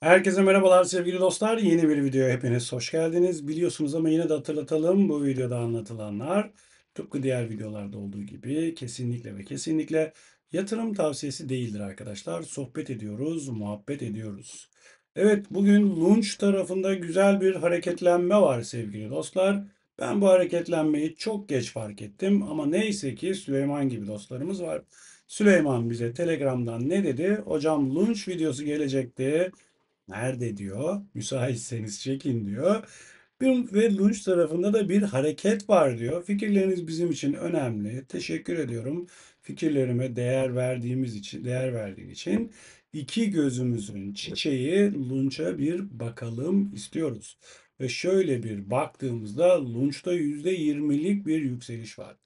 Herkese merhabalar sevgili dostlar. Yeni bir video hepiniz hoş geldiniz. Biliyorsunuz ama yine de hatırlatalım. Bu videoda anlatılanlar tıpkı diğer videolarda olduğu gibi kesinlikle ve kesinlikle yatırım tavsiyesi değildir arkadaşlar. Sohbet ediyoruz, muhabbet ediyoruz. Evet bugün Lunch tarafında güzel bir hareketlenme var sevgili dostlar. Ben bu hareketlenmeyi çok geç fark ettim ama neyse ki Süleyman gibi dostlarımız var. Süleyman bize Telegram'dan ne dedi? Hocam Lunch videosu gelecekti. Nerede diyor? Müsaitseniz çekin diyor. Bir, ve lunch tarafında da bir hareket var diyor. Fikirleriniz bizim için önemli. Teşekkür ediyorum. Fikirlerime değer verdiğimiz için, değer verdiğin için iki gözümüzün çiçeği lunça bir bakalım istiyoruz. Ve şöyle bir baktığımızda lunçta %20'lik bir yükseliş var.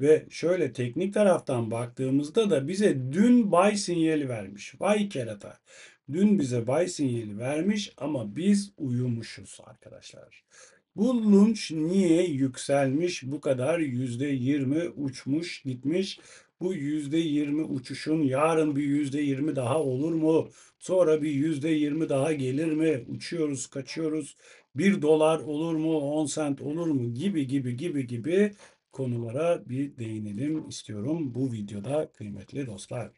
Ve şöyle teknik taraftan baktığımızda da bize dün buy sinyali vermiş. Vay kerata. Dün bize buy sinyali vermiş ama biz uyumuşuz arkadaşlar. Bu lunch niye yükselmiş bu kadar yüzde yirmi uçmuş gitmiş? Bu yüzde yirmi uçuşun yarın bir yüzde yirmi daha olur mu? Sonra bir yüzde yirmi daha gelir mi? Uçuyoruz, kaçıyoruz. Bir dolar olur mu? On sent olur mu? Gibi gibi gibi gibi konulara bir değinelim istiyorum bu videoda kıymetli dostlar.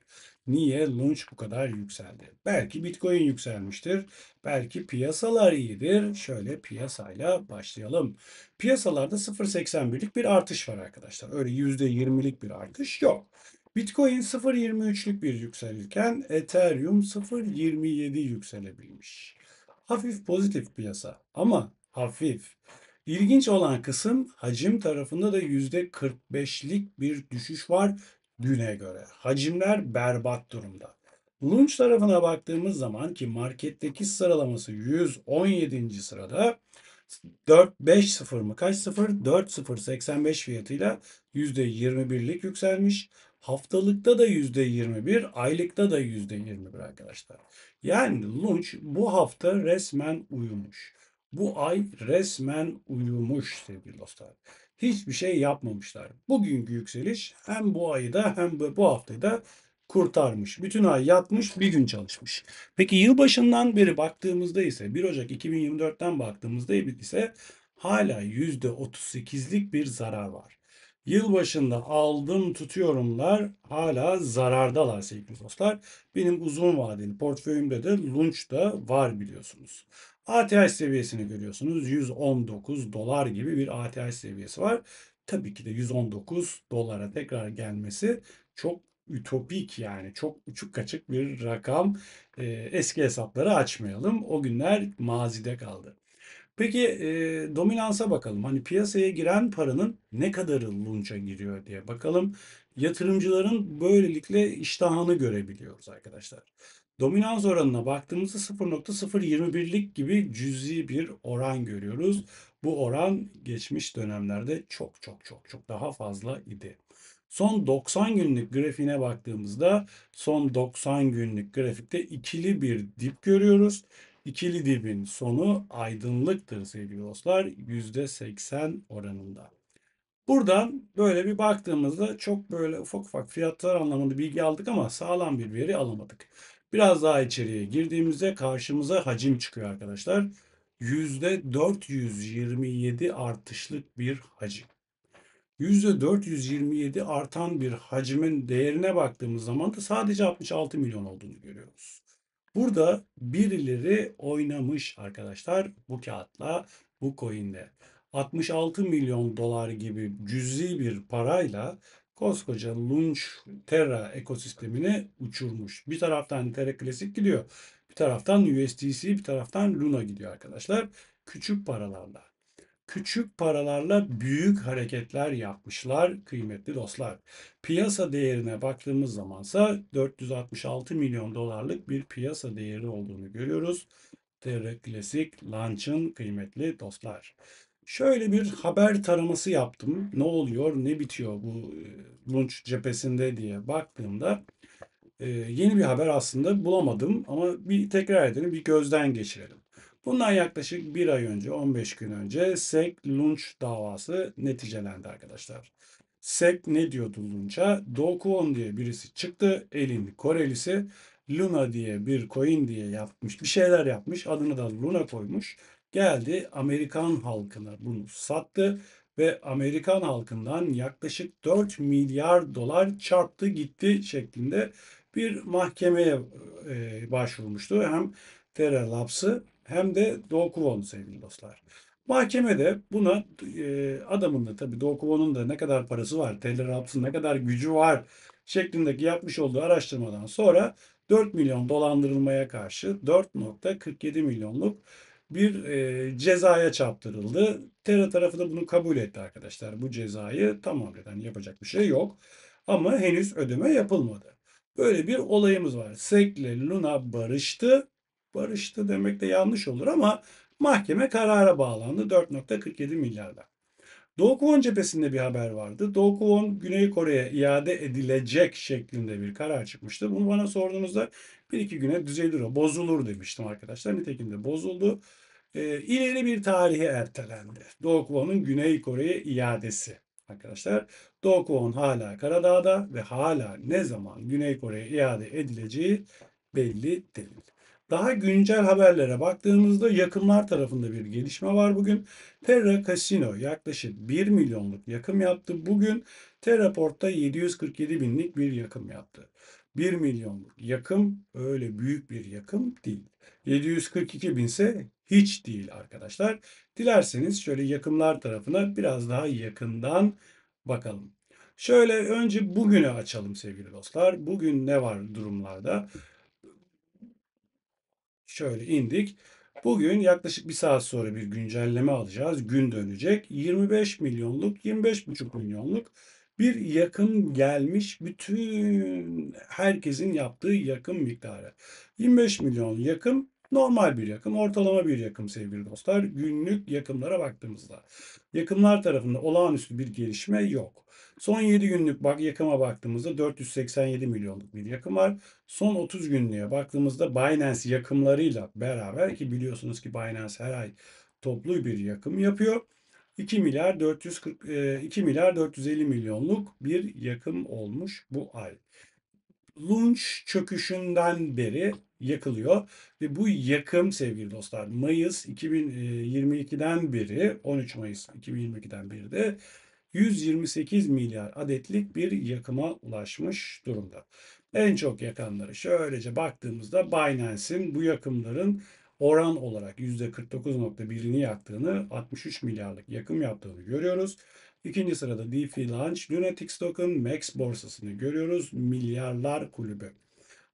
Niye Lunch bu kadar yükseldi? Belki Bitcoin yükselmiştir. Belki piyasalar iyidir. Şöyle piyasayla başlayalım. Piyasalarda 0.81'lik bir artış var arkadaşlar. Öyle %20'lik bir artış yok. Bitcoin 0.23'lük bir yükselirken Ethereum 0.27 yükselebilmiş. Hafif pozitif piyasa ama hafif. İlginç olan kısım hacim tarafında da %45'lik bir düşüş var düne göre. Hacimler berbat durumda. Lunch tarafına baktığımız zaman ki marketteki sıralaması 117. sırada 4-5-0 mı kaç 0? 4-0-85 fiyatıyla %21'lik yükselmiş. Haftalıkta da %21, aylıkta da %21 arkadaşlar. Yani Lunch bu hafta resmen uyumuş. Bu ay resmen uyumuş sevgili dostlar hiçbir şey yapmamışlar. Bugünkü yükseliş hem bu ayı da hem bu haftayı da kurtarmış. Bütün ay yatmış, bir gün çalışmış. Peki yılbaşından beri baktığımızda ise 1 Ocak 2024'ten baktığımızda ise hala %38'lik bir zarar var. Yılbaşında aldım tutuyorumlar hala zarardalar sevgili dostlar. Benim uzun vadeli portföyümde de Lunch da var biliyorsunuz. ATH seviyesini görüyorsunuz. 119 dolar gibi bir ATH seviyesi var. Tabii ki de 119 dolara tekrar gelmesi çok ütopik yani çok uçuk kaçık bir rakam. E, eski hesapları açmayalım. O günler mazide kaldı. Peki e, dominansa bakalım. Hani piyasaya giren paranın ne kadarı lunca giriyor diye bakalım. Yatırımcıların böylelikle iştahını görebiliyoruz arkadaşlar. Dominans oranına baktığımızda 0.021'lik gibi cüzi bir oran görüyoruz. Bu oran geçmiş dönemlerde çok çok çok çok daha fazla idi. Son 90 günlük grafiğine baktığımızda son 90 günlük grafikte ikili bir dip görüyoruz. İkili dibin sonu aydınlıktır sevgili dostlar %80 oranında. Buradan böyle bir baktığımızda çok böyle ufak ufak fiyatlar anlamında bilgi aldık ama sağlam bir veri alamadık. Biraz daha içeriye girdiğimizde karşımıza hacim çıkıyor arkadaşlar. %427 artışlık bir hacim. %427 artan bir hacmin değerine baktığımız zaman da sadece 66 milyon olduğunu görüyoruz. Burada birileri oynamış arkadaşlar bu kağıtla, bu coin'le. 66 milyon dolar gibi cüzi bir parayla koskoca Lunch Terra ekosistemini uçurmuş. Bir taraftan Terra Classic gidiyor. Bir taraftan USDC, bir taraftan Luna gidiyor arkadaşlar. Küçük paralarla. Küçük paralarla büyük hareketler yapmışlar kıymetli dostlar. Piyasa değerine baktığımız zamansa 466 milyon dolarlık bir piyasa değeri olduğunu görüyoruz. Terra Classic Launch'ın kıymetli dostlar. Şöyle bir haber taraması yaptım. Ne oluyor, ne bitiyor bu e, Lunç cephesinde diye baktığımda e, yeni bir haber aslında bulamadım ama bir tekrar edelim, bir gözden geçirelim. Bundan yaklaşık bir ay önce, 15 gün önce SEC Lunç davası neticelendi arkadaşlar. SEC ne diyordu Lunç'a? Do diye birisi çıktı, elin Korelisi Luna diye bir coin diye yapmış, bir şeyler yapmış, adını da Luna koymuş geldi Amerikan halkına bunu sattı ve Amerikan halkından yaklaşık 4 milyar dolar çarptı gitti şeklinde bir mahkemeye e, başvurmuştu. Hem Terra Labs'ı hem de Doğu Kuvon'u sevgili dostlar. Mahkemede buna e, adamın da tabii Doğu Kuvon'un da ne kadar parası var, Terra Labs'ın ne kadar gücü var şeklindeki yapmış olduğu araştırmadan sonra 4 milyon dolandırılmaya karşı 4.47 milyonluk bir e, cezaya çarptırıldı. TR tarafı da bunu kabul etti arkadaşlar. Bu cezayı tamam tamamen yapacak bir şey yok. Ama henüz ödeme yapılmadı. Böyle bir olayımız var. Sekle Luna barıştı. Barıştı demek de yanlış olur ama mahkeme karara bağlandı 4.47 milyarda. Doğu Kore'nin cephesinde bir haber vardı. Doğu Kore Güney Kore'ye iade edilecek şeklinde bir karar çıkmıştı. Bunu bana sorduğunuzda bir iki güne düzelir o, bozulur demiştim arkadaşlar. Nitekim de bozuldu. E, ileri bir tarihe ertelendi. Doğu Kore'nin Güney Kore'ye iadesi. Arkadaşlar Doğu Kore hala Karadağ'da ve hala ne zaman Güney Kore'ye iade edileceği belli değil. Daha güncel haberlere baktığımızda yakımlar tarafında bir gelişme var bugün. Terra Casino yaklaşık 1 milyonluk yakım yaptı. Bugün Terraport'ta 747 binlik bir yakım yaptı. 1 milyonluk yakım öyle büyük bir yakım değil. 742 binse hiç değil arkadaşlar. Dilerseniz şöyle yakımlar tarafına biraz daha yakından bakalım. Şöyle önce bugünü açalım sevgili dostlar. Bugün ne var durumlarda? Şöyle indik. Bugün yaklaşık bir saat sonra bir güncelleme alacağız. Gün dönecek. 25 milyonluk, 25,5 milyonluk bir yakın gelmiş bütün herkesin yaptığı yakın miktarı. 25 milyon yakın, normal bir yakın, ortalama bir yakın sevgili dostlar. Günlük yakımlara baktığımızda yakımlar tarafında olağanüstü bir gelişme yok. Son 7 günlük bak yakıma baktığımızda 487 milyonluk bir yakım var. Son 30 günlüğe baktığımızda Binance yakımlarıyla beraber ki biliyorsunuz ki Binance her ay toplu bir yakım yapıyor. 2 milyar 440 2 e, milyar 450 milyonluk bir yakım olmuş bu ay. Launch çöküşünden beri yakılıyor ve bu yakım sevgili dostlar Mayıs 2022'den e, beri 13 Mayıs 2022'den beri de 128 milyar adetlik bir yakıma ulaşmış durumda. En çok yakanları şöylece baktığımızda Binance'in bu yakımların oran olarak %49.1'ini yaktığını, 63 milyarlık yakım yaptığını görüyoruz. İkinci sırada DeFi Launch, Lunatics Token, Max borsasını görüyoruz. Milyarlar kulübü.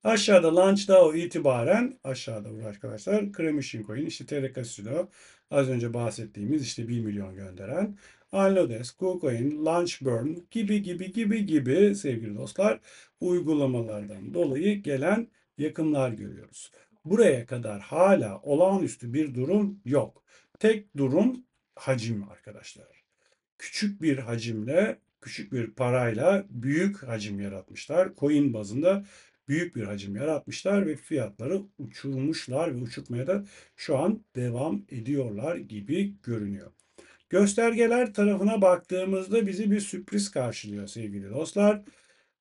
Aşağıda launch'da o itibaren aşağıda burada arkadaşlar Kremishin Coin, işte Terra Casino, az önce bahsettiğimiz işte 1 milyon gönderen Unloadesk, KuCoin, Launchburn gibi gibi gibi gibi sevgili dostlar uygulamalardan dolayı gelen yakınlar görüyoruz. Buraya kadar hala olağanüstü bir durum yok. Tek durum hacim arkadaşlar. Küçük bir hacimle, küçük bir parayla büyük hacim yaratmışlar. Coin bazında büyük bir hacim yaratmışlar ve fiyatları uçurmuşlar ve uçurtmaya da şu an devam ediyorlar gibi görünüyor. Göstergeler tarafına baktığımızda bizi bir sürpriz karşılıyor sevgili dostlar.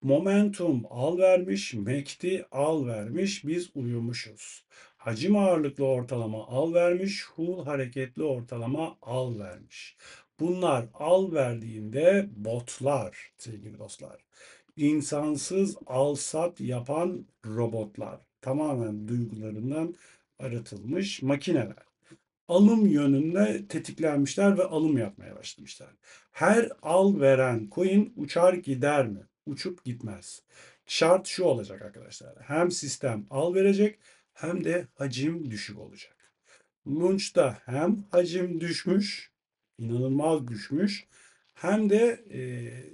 Momentum al vermiş, mekti al vermiş, biz uyumuşuz. Hacim ağırlıklı ortalama al vermiş, hul hareketli ortalama al vermiş. Bunlar al verdiğinde botlar sevgili dostlar. İnsansız al sat yapan robotlar. Tamamen duygularından arıtılmış makineler alım yönünde tetiklenmişler ve alım yapmaya başlamışlar. Her al veren coin uçar gider mi? Uçup gitmez. Şart şu olacak arkadaşlar. Hem sistem al verecek hem de hacim düşük olacak. Lunch'ta hem hacim düşmüş, inanılmaz düşmüş hem de e,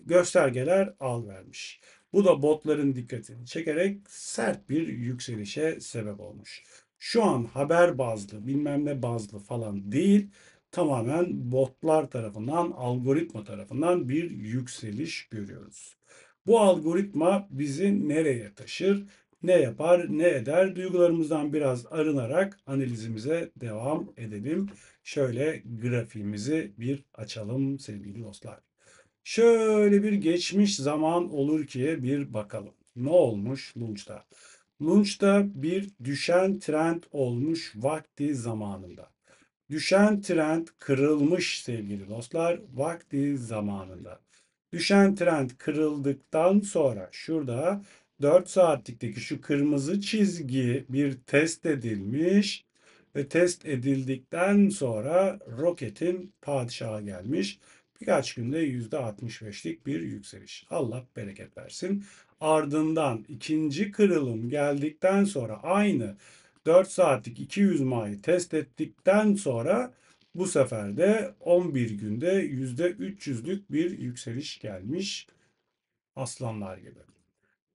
göstergeler al vermiş. Bu da botların dikkatini çekerek sert bir yükselişe sebep olmuş. Şu an haber bazlı, bilmem ne bazlı falan değil. Tamamen botlar tarafından, algoritma tarafından bir yükseliş görüyoruz. Bu algoritma bizi nereye taşır? ne yapar, ne eder? Duygularımızdan biraz arınarak analizimize devam edelim. Şöyle grafiğimizi bir açalım sevgili dostlar. Şöyle bir geçmiş zaman olur ki bir bakalım. Ne olmuş Lunch'ta? Lunch'ta bir düşen trend olmuş vakti zamanında. Düşen trend kırılmış sevgili dostlar vakti zamanında. Düşen trend kırıldıktan sonra şurada 4 saatlikteki şu kırmızı çizgi bir test edilmiş ve test edildikten sonra roketin padişaha gelmiş. Birkaç günde %65'lik bir yükseliş. Allah bereket versin. Ardından ikinci kırılım geldikten sonra aynı 4 saatlik 200 mayı test ettikten sonra bu sefer de 11 günde %300'lük bir yükseliş gelmiş aslanlar gibi.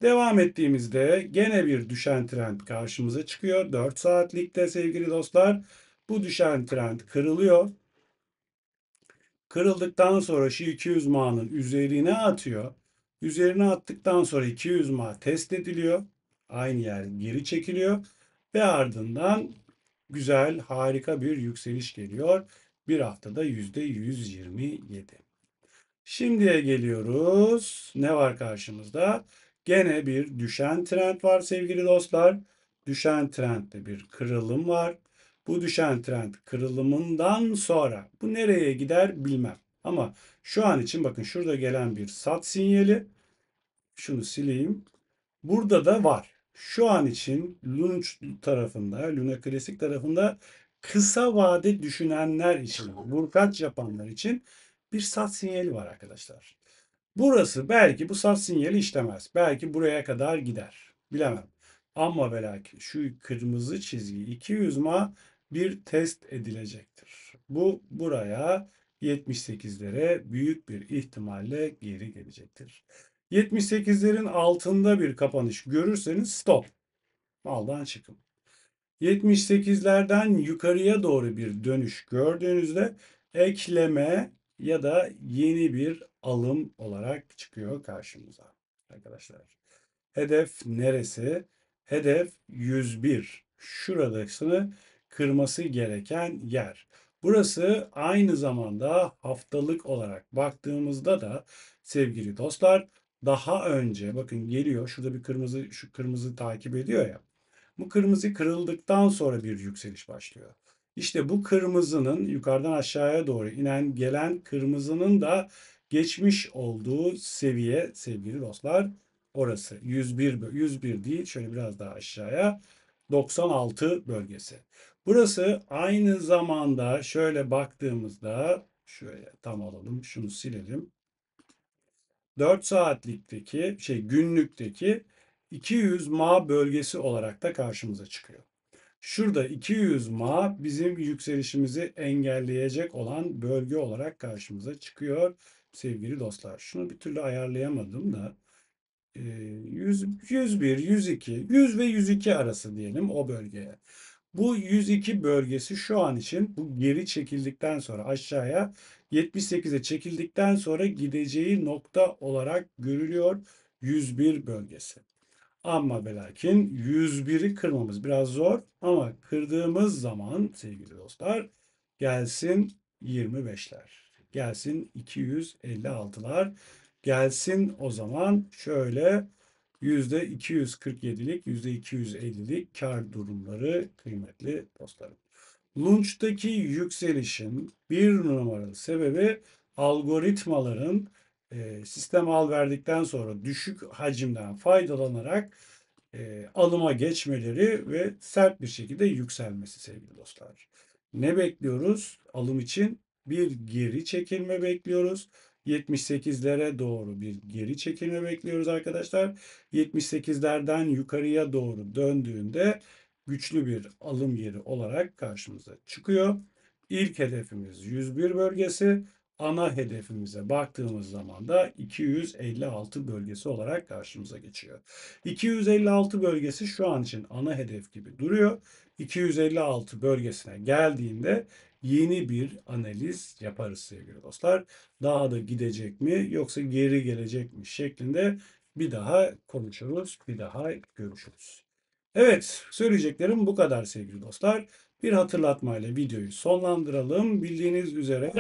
Devam ettiğimizde gene bir düşen trend karşımıza çıkıyor. 4 saatlikte sevgili dostlar bu düşen trend kırılıyor. Kırıldıktan sonra şu 200 manın üzerine atıyor. Üzerine attıktan sonra 200 ma test ediliyor. Aynı yer geri çekiliyor ve ardından güzel, harika bir yükseliş geliyor. Bir haftada %127. Şimdiye geliyoruz. Ne var karşımızda? Gene bir düşen trend var sevgili dostlar. Düşen trendde bir kırılım var. Bu düşen trend kırılımından sonra bu nereye gider bilmem. Ama şu an için bakın şurada gelen bir sat sinyali şunu sileyim. Burada da var. Şu an için Lunch tarafında, Luna Klasik tarafında kısa vade düşünenler için, burkat yapanlar için bir sat sinyali var arkadaşlar. Burası belki bu sat sinyali işlemez. Belki buraya kadar gider. Bilemem. Ama belki şu kırmızı çizgi 200 ma bir test edilecektir. Bu buraya 78'lere büyük bir ihtimalle geri gelecektir. 78'lerin altında bir kapanış görürseniz stop. Maldan çıkın. 78'lerden yukarıya doğru bir dönüş gördüğünüzde ekleme ya da yeni bir alım olarak çıkıyor karşımıza arkadaşlar. Hedef neresi? Hedef 101. Şuradakını kırması gereken yer. Burası aynı zamanda haftalık olarak baktığımızda da sevgili dostlar daha önce bakın geliyor şurada bir kırmızı şu kırmızı takip ediyor ya. Bu kırmızı kırıldıktan sonra bir yükseliş başlıyor. İşte bu kırmızının yukarıdan aşağıya doğru inen gelen kırmızının da geçmiş olduğu seviye sevgili dostlar orası 101 101 değil şöyle biraz daha aşağıya 96 bölgesi. Burası aynı zamanda şöyle baktığımızda şöyle tam alalım şunu silelim. 4 saatlikteki şey günlükteki 200 ma bölgesi olarak da karşımıza çıkıyor. Şurada 200 ma bizim yükselişimizi engelleyecek olan bölge olarak karşımıza çıkıyor sevgili dostlar. Şunu bir türlü ayarlayamadım da 100, 101, 102, 100 ve 102 arası diyelim o bölgeye. Bu 102 bölgesi şu an için bu geri çekildikten sonra aşağıya 78'e çekildikten sonra gideceği nokta olarak görülüyor 101 bölgesi. Ama belakin 101'i kırmamız biraz zor ama kırdığımız zaman sevgili dostlar gelsin 25'ler. Gelsin 256'lar. Gelsin o zaman şöyle %247'lik, %250'lik kar durumları kıymetli dostlarım. Lunch'taki yükselişin bir numaralı sebebi algoritmaların e, sistem al verdikten sonra düşük hacimden faydalanarak e, alıma geçmeleri ve sert bir şekilde yükselmesi sevgili dostlar. Ne bekliyoruz? Alım için bir geri çekilme bekliyoruz 78'lere doğru bir geri çekilme bekliyoruz arkadaşlar. 78'lerden yukarıya doğru döndüğünde güçlü bir alım yeri olarak karşımıza çıkıyor. İlk hedefimiz 101 bölgesi. Ana hedefimize baktığımız zaman da 256 bölgesi olarak karşımıza geçiyor. 256 bölgesi şu an için ana hedef gibi duruyor. 256 bölgesine geldiğinde yeni bir analiz yaparız sevgili dostlar. Daha da gidecek mi yoksa geri gelecek mi şeklinde bir daha konuşuruz, bir daha görüşürüz. Evet, söyleyeceklerim bu kadar sevgili dostlar. Bir hatırlatmayla videoyu sonlandıralım. Bildiğiniz üzere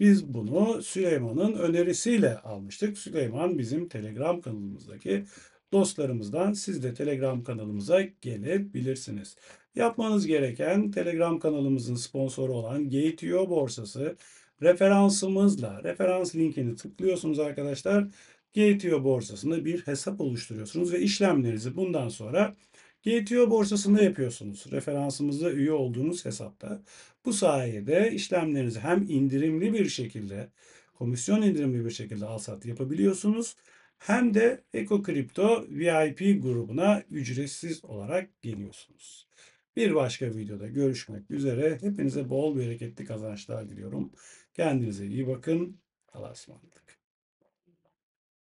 biz bunu Süleyman'ın önerisiyle almıştık. Süleyman bizim Telegram kanalımızdaki dostlarımızdan siz de Telegram kanalımıza gelebilirsiniz. Yapmanız gereken Telegram kanalımızın sponsoru olan GTO borsası referansımızla referans linkini tıklıyorsunuz arkadaşlar. GTO borsasında bir hesap oluşturuyorsunuz ve işlemlerinizi bundan sonra GTO borsasında yapıyorsunuz. Referansımızda üye olduğunuz hesapta. Bu sayede işlemlerinizi hem indirimli bir şekilde, komisyon indirimli bir şekilde al yapabiliyorsunuz hem de Eko Kripto VIP grubuna ücretsiz olarak geliyorsunuz. Bir başka videoda görüşmek üzere. Hepinize bol bereketli kazançlar diliyorum. Kendinize iyi bakın. Allah'a ısmarladık.